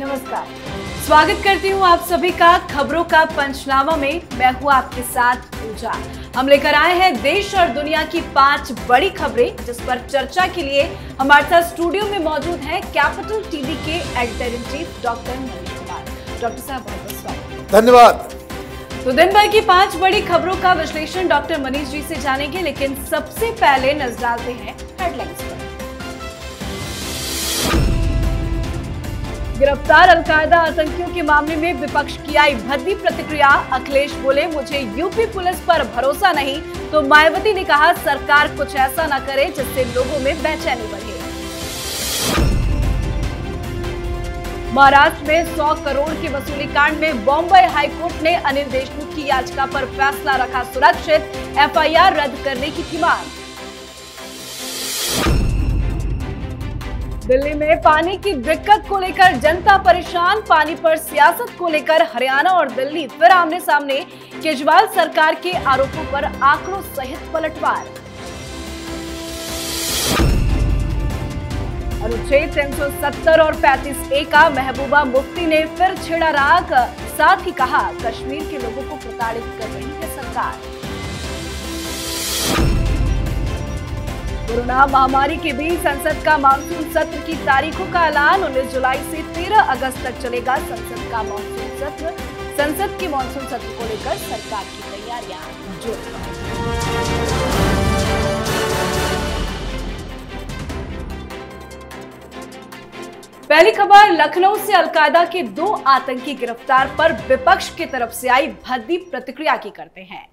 नमस्कार स्वागत करती हूँ आप सभी का खबरों का पंचनामा में मैं हूँ आपके साथ पूजा हम लेकर आए हैं देश और दुनिया की पांच बड़ी खबरें जिस पर चर्चा के लिए हमारे साथ स्टूडियो में मौजूद हैं कैपिटल टीवी के editor in chief doctor Manish Kumar doctor साहब बहुत स्वागत धन्यवाद तो दिन भर की पांच बड़ी खबरों का विश्लेषण डॉक्टर मनीष जी से जानेंगे लेकिन सबसे पहले नजर डालते हैं हेडलाइन गिरफ्तार अलकायदा आतंकियों के मामले में विपक्ष की आई भद्दी प्रतिक्रिया अखिलेश बोले मुझे यूपी पुलिस पर भरोसा नहीं तो मायावती ने कहा सरकार कुछ ऐसा न करे जिससे लोगों में बेचैनी बढ़े महाराष्ट्र में 100 करोड़ की वसूली कांड में बॉम्बे हाईकोर्ट ने अनिल देशमुख की याचिका पर फैसला रखा सुरक्षित एफआईआर रद्द करने की थी मांग दिल्ली में पानी की दिक्कत को लेकर जनता परेशान पानी पर सियासत को लेकर हरियाणा और दिल्ली फिर आमने सामने केजरीवाल सरकार के आरोपों पर आंकड़ों सहित पलटवार अनुच्छेद तीन और 35 ए का महबूबा मुफ्ती ने फिर छेड़ा राग साथ ही कहा कश्मीर के लोगों को प्रताड़ित कर रही है सरकार कोरोना महामारी के बीच संसद का मानसून सत्र की तारीखों का ऐलान 19 जुलाई से 13 अगस्त तक चलेगा संसद का मानसून सत्र संसद के मानसून सत्र को लेकर सरकार की तैयारियां जोर पहली खबर लखनऊ से अलकायदा के दो आतंकी गिरफ्तार पर विपक्ष की तरफ से आई भद्दी प्रतिक्रिया की करते हैं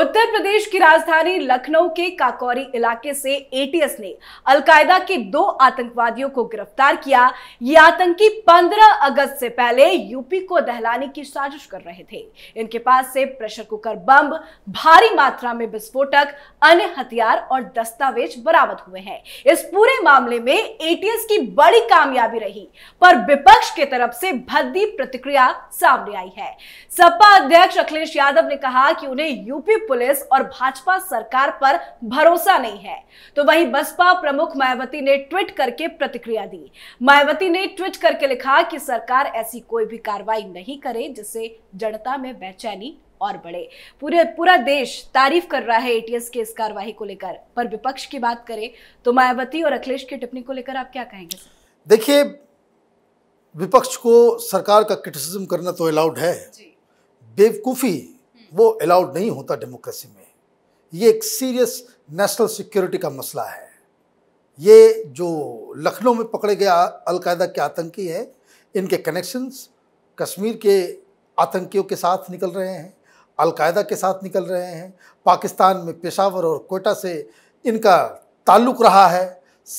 उत्तर प्रदेश की राजधानी लखनऊ के काकोरी इलाके से एटीएस ने अलकायदा के दो आतंकवादियों को गिरफ्तार किया ये आतंकी 15 अगस्त से पहले यूपी को दहलाने की साजिश कर रहे थे इनके पास से प्रेशर कुकर बम भारी मात्रा में विस्फोटक अन्य हथियार और दस्तावेज बरामद हुए हैं इस पूरे मामले में एटीएस की बड़ी कामयाबी रही रही पर विपक्ष के तरफ से भद्दी प्रतिक्रिया सामने आई है सपा अध्यक्ष अखिलेश यादव ने कहा कि उन्हें यूपी पुलिस और भाजपा सरकार पर भरोसा नहीं है तो वहीं बसपा प्रमुख मायावती ने ट्वीट करके प्रतिक्रिया दी मायावती ने ट्वीट करके लिखा कि सरकार ऐसी कोई भी कार्रवाई नहीं करे जिससे जनता में बेचैनी और बड़े पूरे पूरा देश तारीफ कर रहा है एटीएस के इस कार्यवाही को लेकर पर विपक्ष की बात करें तो मायावती और अखिलेश की टिप्पणी को लेकर आप क्या कहेंगे देखिए विपक्ष को सरकार का क्रिटिसिज्म करना तो अलाउड है बेवकूफ़ी वो अलाउड नहीं होता डेमोक्रेसी में ये एक सीरियस नेशनल सिक्योरिटी का मसला है ये जो लखनऊ में पकड़े गए अलकायदा के आतंकी हैं इनके कनेक्शंस कश्मीर के आतंकियों के साथ निकल रहे हैं अलकायदा के साथ निकल रहे हैं पाकिस्तान में पेशावर और कोटा से इनका ताल्लुक़ रहा है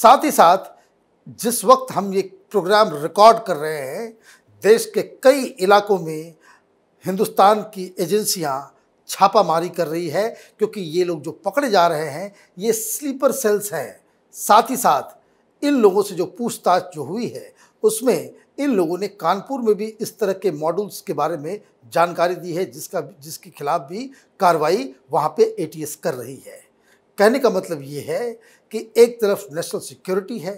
साथ ही साथ जिस वक्त हम ये प्रोग्राम रिकॉर्ड कर रहे हैं देश के कई इलाकों में हिंदुस्तान की एजेंसियां छापामारी कर रही है क्योंकि ये लोग जो पकड़े जा रहे हैं ये स्लीपर सेल्स हैं साथ ही साथ इन लोगों से जो पूछताछ जो हुई है उसमें इन लोगों ने कानपुर में भी इस तरह के मॉडल्स के बारे में जानकारी दी है जिसका जिसके खिलाफ भी कार्रवाई वहाँ पे एटीएस कर रही है कहने का मतलब ये है कि एक तरफ नेशनल सिक्योरिटी है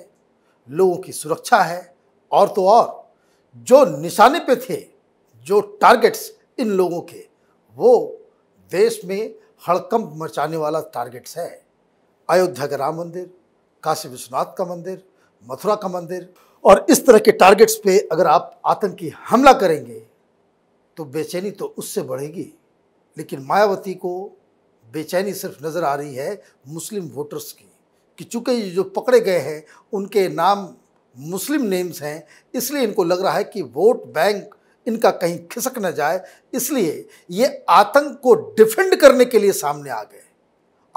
लोगों की सुरक्षा है और तो और जो निशाने पे थे जो टारगेट्स इन लोगों के वो देश में हड़कंप मचाने वाला टारगेट्स है अयोध्या का राम मंदिर काशी विश्वनाथ का मंदिर मथुरा का मंदिर और इस तरह के टारगेट्स पे अगर आप आतंकी हमला करेंगे तो बेचैनी तो उससे बढ़ेगी लेकिन मायावती को बेचैनी सिर्फ नज़र आ रही है मुस्लिम वोटर्स की कि चूँकि जो पकड़े गए हैं उनके नाम मुस्लिम नेम्स हैं इसलिए इनको लग रहा है कि वोट बैंक इनका कहीं खिसक न जाए इसलिए ये आतंक को डिफेंड करने के लिए सामने आ गए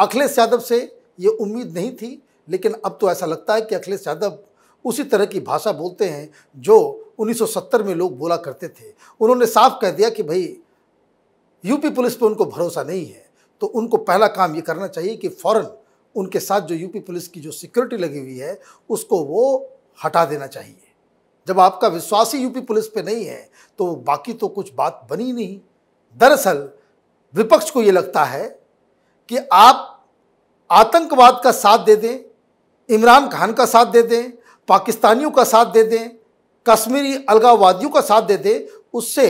अखिलेश यादव से ये उम्मीद नहीं थी लेकिन अब तो ऐसा लगता है कि अखिलेश यादव उसी तरह की भाषा बोलते हैं जो 1970 में लोग बोला करते थे उन्होंने साफ कह दिया कि भाई यूपी पुलिस पे उनको भरोसा नहीं है तो उनको पहला काम ये करना चाहिए कि फ़ौरन उनके साथ जो यूपी पुलिस की जो सिक्योरिटी लगी हुई है उसको वो हटा देना चाहिए जब आपका विश्वास ही यूपी पुलिस पे नहीं है तो बाकी तो कुछ बात बनी नहीं दरअसल विपक्ष को ये लगता है कि आप आतंकवाद का साथ दे दें इमरान खान का साथ दे दें पाकिस्तानियों का साथ दे दें कश्मीरी अलगावादियों का साथ दे दें उससे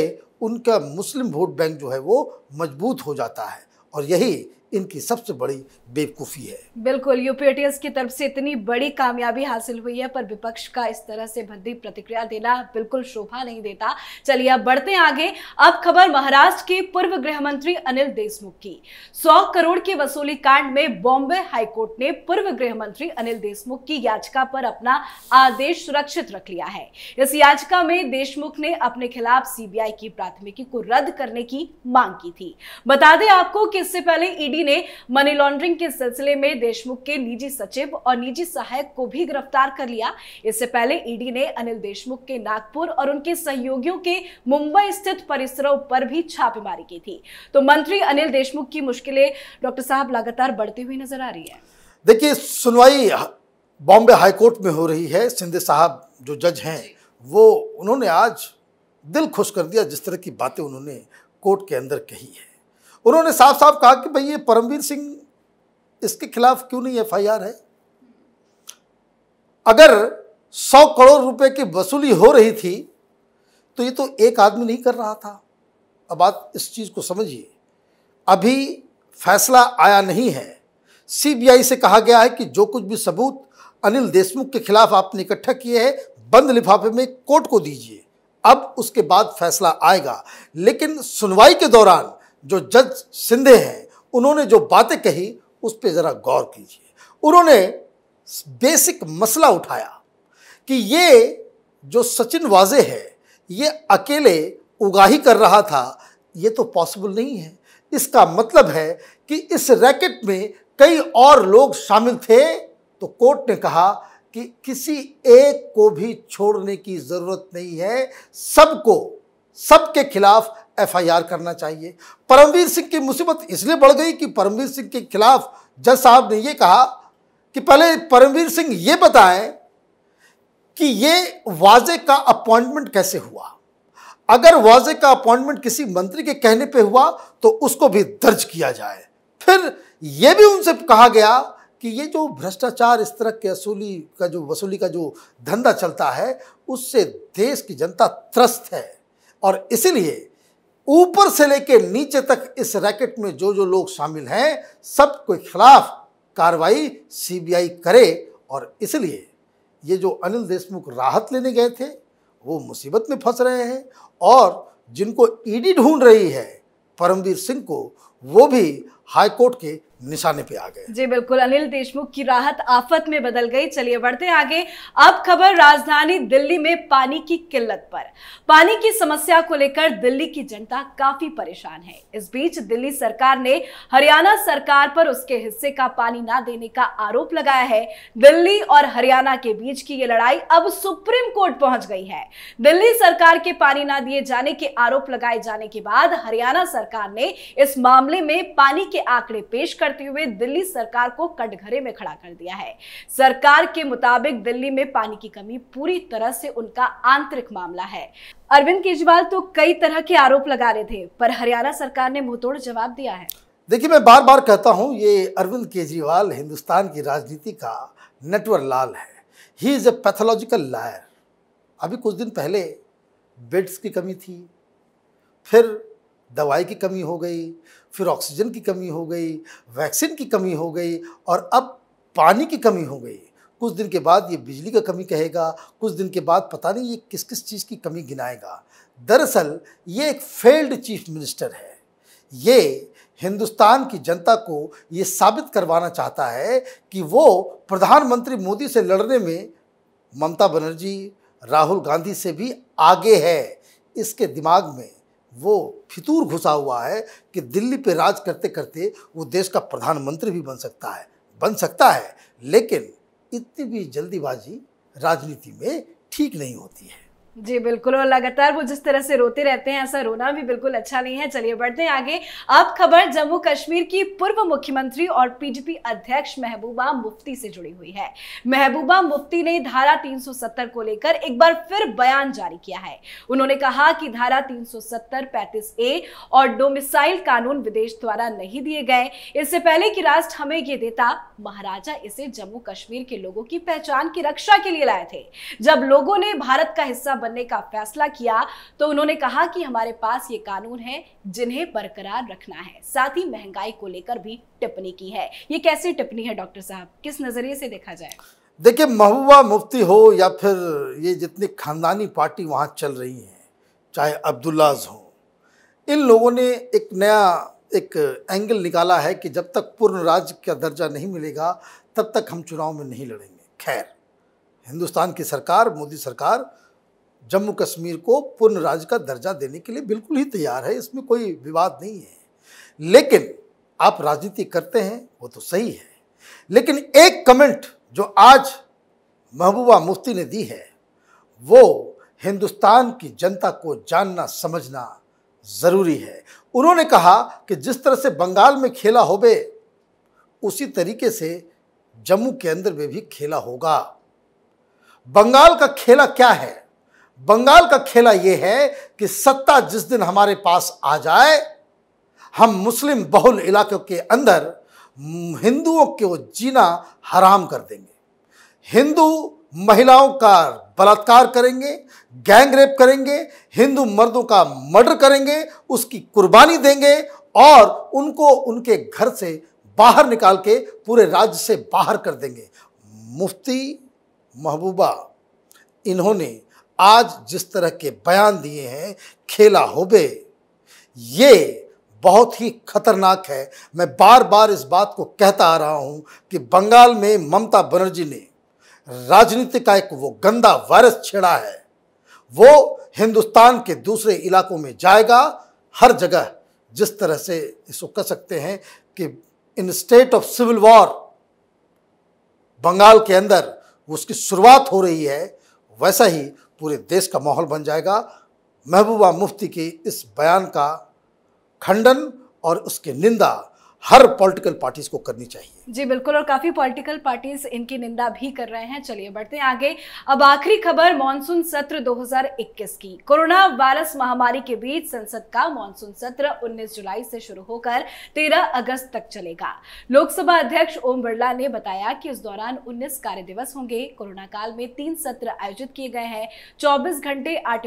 उनका मुस्लिम वोट बैंक जो है वो मजबूत हो जाता है और यही इनकी सबसे बड़ी बेवकूफ़ी है बिल्कुल यूपीएटीएस की तरफ से इतनी बड़ी कामयाबी हासिल हुई है पर विपक्ष का इस तरह से भद्दी प्रतिक्रिया देना बिल्कुल शोभा नहीं देता चलिए अब बढ़ते आगे अब खबर महाराष्ट्र के पूर्व गृह मंत्री अनिल देशमुख की सौ करोड़ के वसूली कांड में बॉम्बे हाईकोर्ट ने पूर्व गृह मंत्री अनिल देशमुख की याचिका पर अपना आदेश सुरक्षित रख लिया है इस याचिका में देशमुख ने अपने खिलाफ सीबीआई की प्राथमिकी को रद्द करने की मांग की थी बता दें आपको कि इससे पहले ईडी ईडी ने मनी लॉन्ड्रिंग के सिलसिले में देशमुख के निजी सचिव और निजी सहायक को भी गिरफ्तार कर लिया इससे पहले ईडी e ने अनिल देशमुख के नागपुर और उनके सहयोगियों के मुंबई स्थित परिसरों पर भी छापेमारी की थी तो मंत्री अनिल देशमुख की मुश्किलें डॉक्टर साहब लगातार बढ़ती हुई नजर आ रही है देखिए सुनवाई बॉम्बे हाईकोर्ट में हो रही है सिंधे साहब जो जज हैं वो उन्होंने आज दिल खुश कर दिया जिस तरह की बातें उन्होंने कोर्ट के अंदर कही है उन्होंने साफ साफ कहा कि भाई ये परमवीर सिंह इसके खिलाफ क्यों नहीं एफआईआर है अगर सौ करोड़ रुपए की वसूली हो रही थी तो ये तो एक आदमी नहीं कर रहा था अब आप इस चीज़ को समझिए अभी फैसला आया नहीं है सीबीआई से कहा गया है कि जो कुछ भी सबूत अनिल देशमुख के खिलाफ आपने इकट्ठा किए हैं बंद लिफाफे में कोर्ट को दीजिए अब उसके बाद फैसला आएगा लेकिन सुनवाई के दौरान जो जज सिंधे हैं उन्होंने जो बातें कही उस पर ज़रा गौर कीजिए उन्होंने बेसिक मसला उठाया कि ये जो सचिन वाजे है ये अकेले उगाही कर रहा था ये तो पॉसिबल नहीं है इसका मतलब है कि इस रैकेट में कई और लोग शामिल थे तो कोर्ट ने कहा कि किसी एक को भी छोड़ने की ज़रूरत नहीं है सबको सबके खिलाफ एफआईआर करना चाहिए परमवीर सिंह की मुसीबत इसलिए बढ़ गई कि परमवीर सिंह के खिलाफ जज साहब ने ये कहा कि पहले परमवीर सिंह ये बताएं कि ये वाजे का अपॉइंटमेंट कैसे हुआ अगर वाजे का अपॉइंटमेंट किसी मंत्री के कहने पे हुआ तो उसको भी दर्ज किया जाए फिर यह भी उनसे कहा गया कि ये जो भ्रष्टाचार इस तरह के असूली का जो वसूली का जो धंधा चलता है उससे देश की जनता त्रस्त है और इसीलिए ऊपर से लेकर नीचे तक इस रैकेट में जो जो लोग शामिल हैं सबके खिलाफ कार्रवाई सीबीआई करे और इसलिए ये जो अनिल देशमुख राहत लेने गए थे वो मुसीबत में फंस रहे हैं और जिनको ईडी ढूंढ रही है परमवीर सिंह को वो भी हाई कोर्ट के निशाने पे आ गए जी बिल्कुल अनिल देशमुख की राहत आफत में बदल गई चलिए बढ़ते आगे अब खबर राजधानी दिल्ली में पानी की किल्लत पर पानी की समस्या को लेकर दिल्ली की जनता काफी परेशान है इस बीच दिल्ली सरकार ने हरियाणा सरकार पर उसके हिस्से का पानी ना देने का आरोप लगाया है दिल्ली और हरियाणा के बीच की ये लड़ाई अब सुप्रीम कोर्ट पहुंच गई है दिल्ली सरकार के पानी ना दिए जाने के आरोप लगाए जाने के बाद हरियाणा सरकार ने इस मामले में पानी के आंकड़े पेश करते हुए दिल्ली सरकार को कटघरे में खड़ा कर दिया है सरकार के मुताबिक दिल्ली में पानी की कमी पूरी तरह से उनका आंतरिक मामला है अरविंद केजरीवाल तो कई तरह के आरोप लगा रहे थे पर हरियाणा सरकार ने मुंहतोड़ जवाब दिया है देखिए मैं बार बार कहता हूँ ये अरविंद केजरीवाल हिंदुस्तान की राजनीति का नटवर लाल है he is a pathological liar अभी कुछ दिन पहले बेड्स की कमी थी फिर दवाई की कमी हो गई फिर ऑक्सीजन की कमी हो गई वैक्सीन की कमी हो गई और अब पानी की कमी हो गई कुछ दिन के बाद ये बिजली का कमी कहेगा कुछ दिन के बाद पता नहीं ये किस किस चीज़ की कमी गिनाएगा दरअसल ये एक फेल्ड चीफ मिनिस्टर है ये हिंदुस्तान की जनता को ये साबित करवाना चाहता है कि वो प्रधानमंत्री मोदी से लड़ने में ममता बनर्जी राहुल गांधी से भी आगे है इसके दिमाग में वो फितूर घुसा हुआ है कि दिल्ली पे राज करते करते वो देश का प्रधानमंत्री भी बन सकता है बन सकता है लेकिन इतनी भी जल्दीबाजी राजनीति में ठीक नहीं होती है जी बिल्कुल और लगातार वो जिस तरह से रोते रहते हैं ऐसा रोना भी बिल्कुल अच्छा नहीं है चलिए बढ़ते हैं आगे अब खबर जम्मू कश्मीर की पूर्व मुख्यमंत्री और पीडीपी अध्यक्ष महबूबा मुफ्ती से जुड़ी हुई है महबूबा मुफ्ती ने धारा 370 को लेकर एक बार फिर बयान जारी किया है उन्होंने कहा कि धारा तीन सौ ए और डोमिसाइल कानून विदेश द्वारा नहीं दिए गए इससे पहले कि राष्ट्र हमें ये देता महाराजा इसे जम्मू कश्मीर के लोगों की पहचान की रक्षा के लिए लाए थे जब लोगों ने भारत का हिस्सा बनने का फैसला किया तो उन्होंने कहा कि हमारे पास ये कानून है जिन्हें बरकरार रखना है साथ ही महंगाई को लेकर भी टिप्पणी की है ये कैसे टिप्पणी है डॉक्टर साहब किस नज़रिए से देखा जाए देखिए महबूबा मुफ्ती हो या फिर ये जितनी खानदानी पार्टी वहाँ चल रही हैं चाहे अब्दुल्लाज हो इन लोगों ने एक नया एक एंगल निकाला है कि जब तक पूर्ण राज्य का दर्जा नहीं मिलेगा तब तक हम चुनाव में नहीं लड़ेंगे खैर हिंदुस्तान की सरकार मोदी सरकार जम्मू कश्मीर को पूर्ण राज्य का दर्जा देने के लिए बिल्कुल ही तैयार है इसमें कोई विवाद नहीं है लेकिन आप राजनीति करते हैं वो तो सही है लेकिन एक कमेंट जो आज महबूबा मुफ्ती ने दी है वो हिंदुस्तान की जनता को जानना समझना ज़रूरी है उन्होंने कहा कि जिस तरह से बंगाल में खेला होबे उसी तरीके से जम्मू के अंदर में भी खेला होगा बंगाल का खेला क्या है बंगाल का खेला यह है कि सत्ता जिस दिन हमारे पास आ जाए हम मुस्लिम बहुल इलाकों के अंदर हिंदुओं को जीना हराम कर देंगे हिंदू महिलाओं का बलात्कार करेंगे गैंग रेप करेंगे हिंदू मर्दों का मर्डर करेंगे उसकी कुर्बानी देंगे और उनको उनके घर से बाहर निकाल के पूरे राज्य से बाहर कर देंगे मुफ्ती महबूबा इन्होंने आज जिस तरह के बयान दिए हैं खेला होबे ये बहुत ही खतरनाक है मैं बार बार इस बात को कहता आ रहा हूं कि बंगाल में ममता बनर्जी ने राजनीति का एक वो गंदा वायरस छेड़ा है वो हिंदुस्तान के दूसरे इलाकों में जाएगा हर जगह जिस तरह से इसको कह सकते हैं कि in state of civil war Bengal के अंदर उसकी शुरुआत हो रही है वैसा ही पूरे देश का माहौल बन जाएगा महबूबा मुफ्ती के इस बयान का खंडन और उसकी निंदा हर पॉलिटिकल पार्टीज को करनी चाहिए जी बिल्कुल और काफी पॉलिटिकल पार्टीज इनकी निंदा भी कर रहे हैं चलिए बढ़ते हैं आगे अब आखिरी खबर मानसून सत्र 2021 की कोरोना वायरस महामारी के बीच संसद का मानसून सत्र 19 जुलाई से शुरू होकर 13 अगस्त तक चलेगा लोकसभा अध्यक्ष ओम बिरला ने बताया कि इस दौरान उन्नीस कार्य दिवस होंगे कोरोना काल में तीन सत्र आयोजित किए गए हैं चौबीस घंटे आर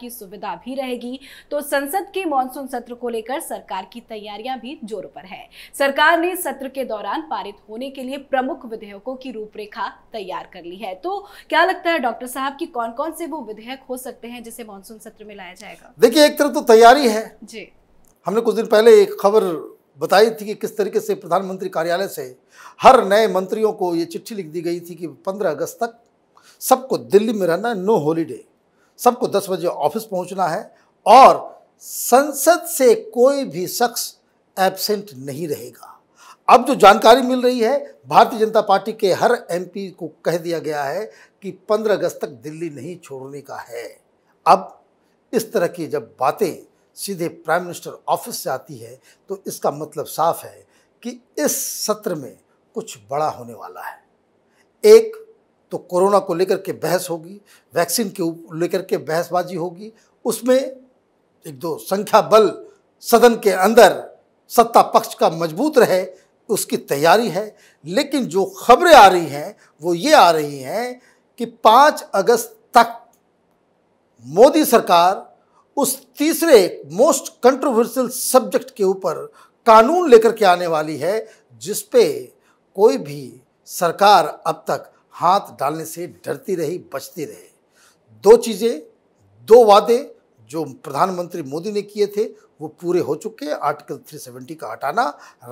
की सुविधा भी रहेगी तो संसद के मानसून सत्र को लेकर सरकार की तैयारियां भी जोरों पर है है सरकार ने सत्र के दौरान पारित होने के लिए प्रमुख विधेयकों की रूपरेखा तैयार कर ली है तो क्या लगता है डॉक्टर साहब की कौन कौन से वो विधेयक हो सकते हैं जिसे मानसून सत्र में लाया जाएगा देखिए एक तरफ तो तैयारी है जी हमने कुछ दिन पहले एक खबर बताई थी कि किस तरीके से प्रधानमंत्री कार्यालय से हर नए मंत्रियों को ये चिट्ठी लिख दी गई थी कि 15 अगस्त तक सबको दिल्ली में रहना है नो हॉलीडे सबको 10 बजे ऑफिस पहुंचना है और संसद से कोई भी शख्स एबसेंट नहीं रहेगा अब जो जानकारी मिल रही है भारतीय जनता पार्टी के हर एमपी को कह दिया गया है कि 15 अगस्त तक दिल्ली नहीं छोड़ने का है अब इस तरह की जब बातें सीधे प्राइम मिनिस्टर ऑफिस से आती है तो इसका मतलब साफ है कि इस सत्र में कुछ बड़ा होने वाला है एक तो कोरोना को लेकर के बहस होगी वैक्सीन के लेकर के बहसबाजी होगी उसमें एक दो संख्या बल सदन के अंदर सत्ता पक्ष का मजबूत रहे उसकी तैयारी है लेकिन जो खबरें आ रही हैं वो ये आ रही हैं कि पाँच अगस्त तक मोदी सरकार उस तीसरे मोस्ट कंट्रोवर्शियल सब्जेक्ट के ऊपर कानून लेकर के आने वाली है जिस पे कोई भी सरकार अब तक हाथ डालने से डरती रही बचती रही दो चीज़ें दो वादे जो प्रधानमंत्री मोदी ने किए थे वो पूरे हो चुके हैं आर्टिकल 370 का हटाना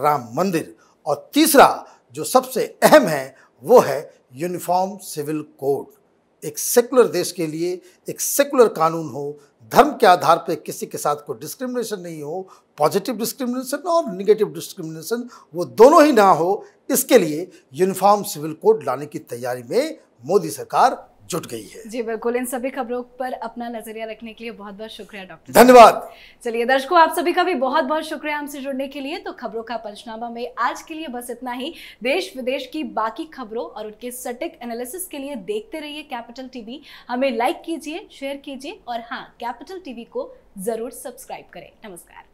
राम मंदिर और तीसरा जो सबसे अहम है वो है यूनिफॉर्म सिविल कोड एक सेकुलर देश के लिए एक सेकुलर कानून हो धर्म के आधार पर किसी के साथ कोई डिस्क्रिमिनेशन नहीं हो पॉजिटिव डिस्क्रिमिनेशन और निगेटिव डिस्क्रिमिनेशन वो दोनों ही ना हो इसके लिए यूनिफॉर्म सिविल कोड लाने की तैयारी में मोदी सरकार जुट गई है जी बिल्कुल इन सभी खबरों पर अपना नजरिया रखने के लिए बहुत बहुत शुक्रिया डॉक्टर धन्यवाद चलिए दर्शकों आप सभी का भी बहुत बहुत शुक्रिया हमसे जुड़ने के लिए तो खबरों का पंचनामा में आज के लिए बस इतना ही देश विदेश की बाकी खबरों और उनके सटीक एनालिसिस के लिए देखते रहिए कैपिटल टीवी हमें लाइक कीजिए शेयर कीजिए और हाँ कैपिटल टीवी को जरूर सब्सक्राइब करें नमस्कार